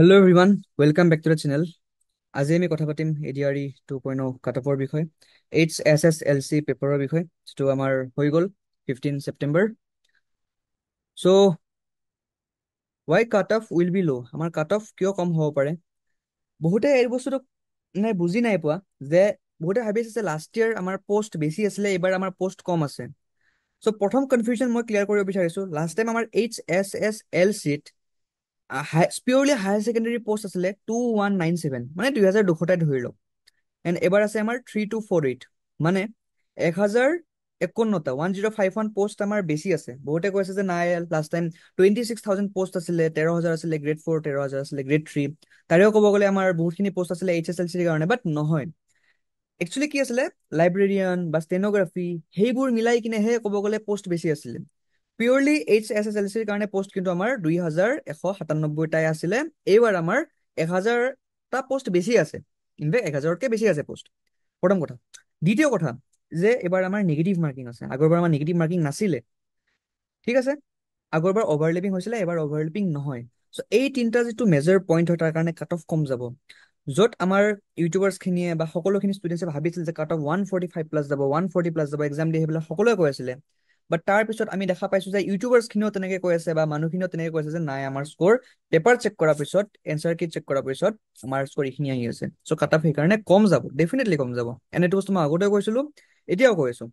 hello' everyone welcome back to the channel আজি আমি কথা পাতিম A D R E two point cut অফৰ বিষয়ে H S S L C পেপাৰৰ বিষয়ে যিটো আমাৰ হৈ গ'ল fifteen September so' why cut off will be low' আমাৰ কাট অফ কিয় কম হ'ব পাৰে বহুতে এই বস্তুটো মানে বুজি নাই পোৱা যে বহুতে ভাবি আছে যে লাষ্ট ইয়াৰ আমাৰ পষ্ট বেছি আছিলে এইবাৰ আমাৰ পষ্ট কম আছে চ' প্ৰথম কনফিউজন মই ক্লিয়াৰ কৰিব বিচাৰিছোঁ লাষ্ট টাইম আমাৰ এইচ এছ এছ এল চিত পিয়ৰলি হায়াৰ ছেকেণ্ডেৰী পষ্ট আছিলে টু ওৱান নাইন ছেভেন মানে দুই হাজাৰ দুশটাই ধৰি লওক এণ্ড এবাৰ আছে আমাৰ থ্ৰী টু ফ'ৰ এইট মানে এক হাজাৰ একৱন্নটা one zero' five one post আমাৰ বেছি আছে বহুতে কৈ আছে যে নাই last time twenty six thousand post আছিলে তেৰ হাজাৰ আছিলে গ্ৰেড ফ'ৰ তেৰ হাজাৰ আছিলে গ্ৰেড থ্ৰী তাৰেও ক'ব গ'লে আমাৰ বহুতখিনি পষ্ট আছিলে এইচ এছ এল চিৰ কাৰণে বাট নহয় একচুৱেলি কি আছিলে লাইব্ৰেৰিয়ান বা ষ্টেনগ্ৰাফী সেইবোৰ মিলাই কিনেহে ক'ব গ'লে পষ্ট বেছি আছিলে purely H S S L চিৰ কাৰণে পষ্ট কিন্তু আমাৰ দুই হাজাৰ এশ টাই আছিলে এইবাৰ আমাৰ এহাজাৰটা পষ্ট বেছি আছে ইনফেক্ট এহাজাৰতকে বেছি আছে পষ্ট প্ৰথম কথা দ্বিতীয় কথা যে এইবাৰ আমাৰ নিগেটিভ মাৰ্কিং আছে আগৰবাৰ আমাৰ নিগেটিভ মাৰ্কিং নাছিলে ঠিক আছে আগৰবাৰ অভাৰলিপিং হৈছিলে এইবাৰ অভাৰলিপিং নহয় চ' এই তিনিটা যিটো মেজৰ পইণ্ট হয় তাৰ কাৰণে কাট অফ কম যাব য'ত আমাৰ ইউটিউবাৰ্ছখিনিয়ে বা সকলোখিনি ষ্টুডেণ্টছে ভাবিছিল যে cut off one forty five plus যাব ওৱান ফৰ্টি প্লাছ যাব এক্সাম দিয়ে সেইবিলাক সকলোৱে কৈ আছিলে বাট তাৰ পিছত আমি দেখা পাইছো যে ইউটিউবাৰ্চখিনিও তেনেকে কৈ আছে বা মানুহখিনিও তেনেকে কৈ আছে যে নাই আমাৰ স্ক'ৰ পেপাৰ চেক কৰাৰ পিছত এনচাৰ কিট চেক কৰাৰ পিছত আমাৰ স্ক'ৰ এইখিনি আহি আছে চ' কাট অফ সেইকাৰণে কম যাব ডেফিনেটলি কম যাব এনেটো বস্তু মই আগতে কৈছিলো এতিয়াও কৈ আছো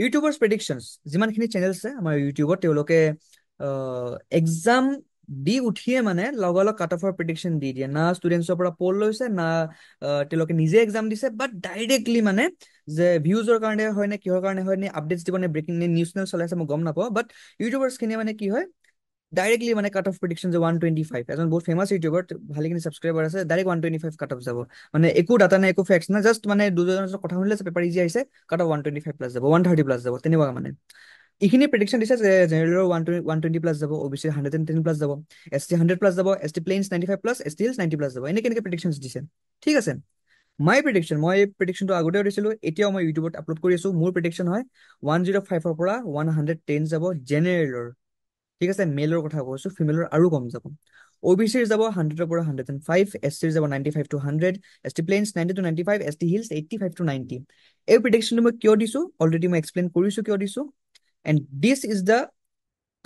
ইউটিউবাৰ্চ প্ৰেডিকশ্যনছ যিমানখিনি চেনেল আছে আমাৰ ইউটিউবত তেওঁলোকে এক্সাম দি উঠিয়ে মানে লগালগ কাট অফৰ প্ৰেডিকশ্যন দি দিয়ে না ষ্টুডেণ্টছৰ পৰা পল লৈছে না তেওঁলোকে নিজে এক্সাম দিছে বাট ডাইৰেক্টলি মানে যে ভিউজৰ কাৰণে হয় নে কিহৰ কাৰণে হয় নে আপডেটছ দিব নে ব্ৰেকিং নে নিউজ চেনেল চলাই মই গম নাপাওঁ বাট ইউটিউবাৰ্ছখিনিয়ে মানে কি হয় ডাইৰেক্টলি মানে কাট অফ প্ৰেডিকশ্যন যে ওৱান টুৱেণ্টি ফাইভ এজন বহুত ফেমাছ ইউটিউবাৰ ভালেখিনি ছাবস্ক্ৰাইবাৰ আছে direct one twenty five cut off যাব মানে একো ডাটা নাই একো ফেক্টছ নাই জাষ্ট মানে দুজনৰ কথা শুনিলে পেপাৰ ইজি আহিছে cut off one twenty five plus যাব ওৱান থাৰ্টি প্লাছ যাব তেনেকুৱা মানে এইখিনি প্ৰেডিকশ্যন দিছে যে জেনেৰেলৰ one twenty one twenty plus যাব O' B C hundred and ten plus যাব এছ টি হাণ্ড্ৰেড প্লাছ যাব S T plains ninety five plus S T hills ninety plus যাব এনেকৈ এনেকৈ প্ৰেডিকশ্যন দিছে ঠিক আছে মাই প্ৰেডিকশ্যন মই এই প্ৰেডিকশ্যনটো আগতেও দিছিলোঁ এতিয়াও মই ইউটিউবত আপলোড কৰি আছোঁ মোৰ প্ৰেডিকশ্যন হয় ওৱান জিৰ' ফাইভৰ পৰা ওৱান হাণ্ড্ৰেড টেন যাব জেনেৰেলৰ ঠিক আছে মেলৰ কথা কৈছোঁ ফিমেলৰ আৰু কম যাব অ' বি চিৰ যাব হাণ্ড্ৰেডৰ পৰা হাণ্ড্ৰেড এণ্ড ফাইভ এছ টিৰ যাব ninety five to hundred S T plains ninety to ninety five S T hills eighty five to ninety এই প্ৰেডিকশ্যনটো মই কিয় দিছোঁ অলৰেডি মই এক্সপ্লেইন কৰিছোঁ কিয় দিছোঁ and this is the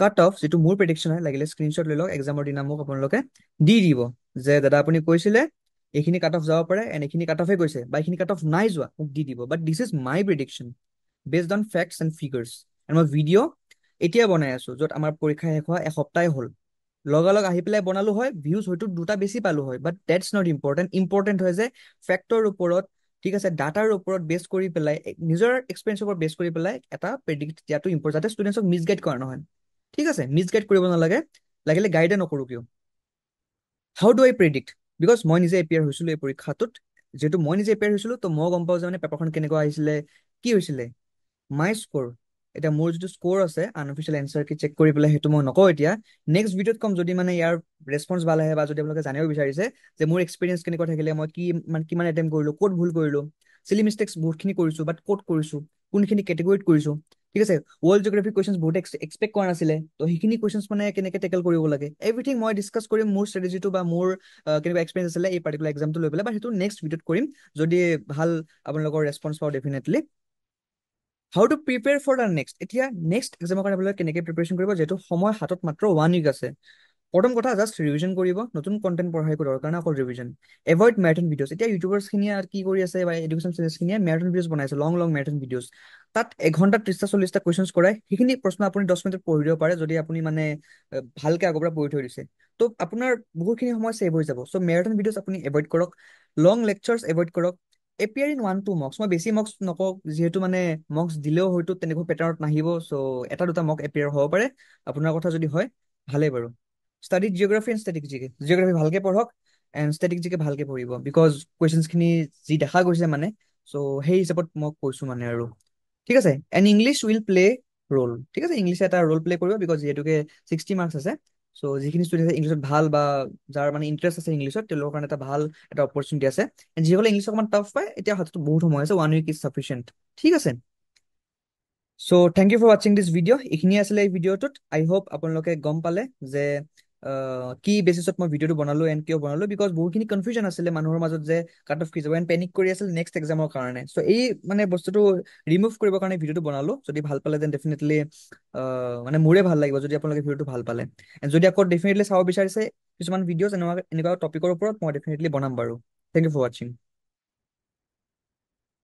cut off যিটো মোৰ প্ৰেডিকশ্যন হয় লাগিলে স্ক্ৰীনশ্বট লৈ লওক এক্সামৰ দিনা মোক আপোনালোকে দি দিব যে দাদা আপুনি কৈছিলে এইখিনি কাট অফ যাব পাৰে এণ্ড এইখিনি কাট অফে কৈছে বা এইখিনি কাট অফ নাই যোৱা মোক দি দিব but this is my prediction based on facts and figures and মই ভিডিঅ' এতিয়া বনাই আছো য'ত আমাৰ পৰীক্ষা শেষ হোৱা এসপ্তাহে হ'ল লগালগ আহি পেলাই বনালো হয় ভিউজ হয়তো দুটা বেছি পালো হয় but that's not important important হয় যে ফেক্টৰ ওপৰত ঠিক আছে ডাটাৰ ওপৰত বেছ কৰি পেলাই নিজৰ এক্সপেৰিয়েঞ্চৰ ওপৰত বেছ কৰি পেলাই এটা প্ৰেডিক্ট দিয়াটো ইম্পৰ্টেণ্ট যাতে ষ্টুডেণ্টক মিছগাইড কৰা নহয় ঠিক আছে মিছগাইড কৰিব নালাগে লাগিলে গাইডে নকৰোঁ কিয় how do I predict because মই নিজে এপিয়াৰ হৈছিলোঁ এই পৰীক্ষাটোত যিহেতু মই নিজে এপিয়াৰ হৈছিলোঁ ত' মই গম পাওঁ যে মানে পেপাৰখন কেনেকুৱা আহিছিলে কি হৈছিলে মাই স্ক'ৰ এতিয়া মোৰ যিটো স্ক'ৰ আছে আনঅফিচিয়েল এনচাৰ কি চেক কৰি পেলাই সেইটো মই নকওঁ এতিয়া নেক্সট ভিডিঅ'ত কম যদি মানে ইয়াৰ ৰেছপঞ্চ ভাল আহে বা যদি আপোনালোকে জানিব বিচাৰিছে যে মোৰ এক্সপিৰিয়েঞ্চ কেনেকুৱা থাকিলে মই কি মানে কিমান এটেম কৰিলোঁ ক'ত ভুল কৰিলোঁ চিলি মিষ্টেক্স বহুতখিনি কৰিছোঁ বাট ক'ত কৰিছোঁ কোনখিনি কেটেগৰীত কৰিছোঁ ঠিক আছে ৱৰ্ল্ড জিঅ'গ্ৰাফিক কুৱেশ্যন বহুত এক্সপেক্ট কৰা নাছিলে তো সেইখিনি কুৱেশ্যনছ মানে কেনেকৈ টেকেল কৰিব লাগে এভৰিথিং মই ডিছকাছ কৰিম মোৰ ষ্ট্ৰেটেজিটো বা মোৰ কেনেকুৱা এক্সপিৰিয়েঞ্চ আছিলে এই পাৰ্টিকুলাৰ এক্সামটো লৈ পেলাই বা সেইটো নেক্সট ভিডিঅ'ত কৰিম যদি ভাল আপোনালোকৰ ৰেছপঞ্চ পাওঁ definitely how to prepare for the next এতিয়া নেক্সট এক্সামৰ কাৰণে আপোনালোকে কেনেকৈ প্ৰিপেৰেশ্যন কৰিব যিহেতু সময় হাতত মাত্ৰ ওৱান উইক আছে প্ৰথম কথা জাষ্ট ৰিভিজন কৰিব নতুন কণ্টেণ্ট পঢ়াই একো দৰকাৰ অকল ৰিভিজন এভইড মেৰাথন ভিডিঅ' এতিয়া ইউটিউবাৰ্ছখিনিয়ে কি কৰি আছে বা এডুকেশ্যন চেনেলছখিনিয়ে মেৰাথন ভিডিঅ' বনাইছে লং লং মেৰাথন ভিডিঅ' তাত এঘণ্টা ত্ৰিছটা চল্লিছটা কুৱেশ্যন কৰাই সেইখিনি প্ৰশ্ন আপুনি দহ মিনিটত পঢ়ি দিব পাৰে যদি আপুনি মানে ভালকে আগৰ পৰা পঢ়ি থৈ দিছে ত' আপোনাৰ বহুখিনি সময় চেভ হৈ যাব চ' মেৰাথন ভিডিঅ' আপুনি এভইড কৰক লং লেকচাৰ্ছ এভইড কৰক appear in one two mocks মই বেছি মক্স নকওঁ যিহেতু মানে মক্স দিলেও হয়তো তেনেকুৱা পেটাৰ্ণত নাহিব চ' এটা দুটা মক এপিয়াৰ হ'ব পাৰে আপোনাৰ কথা যদি হয় ভালেই বাৰু study geography and static GK geography ভালকৈ পঢ়ক এণ্ড ষ্টেটিক জিকে ভালকৈ পঢ়িব বিকজ কুৱেশ্যনছখিনি যি দেখা গৈছে মানে চ' সেই হিচাপত মই কৈছোঁ মানে আৰু ঠিক আছে and English will play' role ঠিক আছে ইংলিছে এটা ৰ'ল প্লে' কৰিব বিকজ যিহেতুকে ছিক্সটি মাৰ্কছ আছে চ' যিখিনি ষ্টুডেণ্ট ইংলিছত ভাল বা যাৰ মানে ইণ্টাৰেষ্ট আছে ইংলিছত তেওঁলোকৰ কাৰণে এটা ভাল এটা অপৰচুনিটি আছে যিসকলে ইংলিছ অকণমান টাফ পায় এতিয়া হাতত বহুত সময় আছে ওৱান উইক ইজ চাফিচিয়েণ্ট ঠিক আছে চ' থেংক ইউ ফৰ ৱাচিং দিছ ভিডিঅ' এইখিনিয়ে আছিলে এই ভিডিঅ'টোত আই হোপ আপোনালোকে গম পালে যে কি বেচিছত মই ভিডিঅ'টো বনালো এণ্ড কিয় বনালো বিকজ বহুখিনি কনফিউজন আছিলে মানুহৰ মাজত যে কাট অফ কি যাব এণ্ড পেনিক কৰি আছিল নেক্সট এক্সামৰ কাৰণে চ' এই মানে বস্তুটো ৰিমুভ কৰিবৰ কাৰণে ভিডিঅ'টো বনালো যদি ভাল পালে দেন ডেফিনেটলি মানে মোৰে ভাল লাগিব যদি আপোনালোকে ভিডিঅ'টো ভাল পালে এণ্ড যদি আকৌ ডেফিনেটলি চাব বিচাৰিছে কিছুমান ভিডিঅ'জ এনেকুৱা এনেকুৱা টপিকৰ ওপৰত মই ডেফিনেটলি বনাম বাৰু থেংক ইউ ফৰ ৱাচিং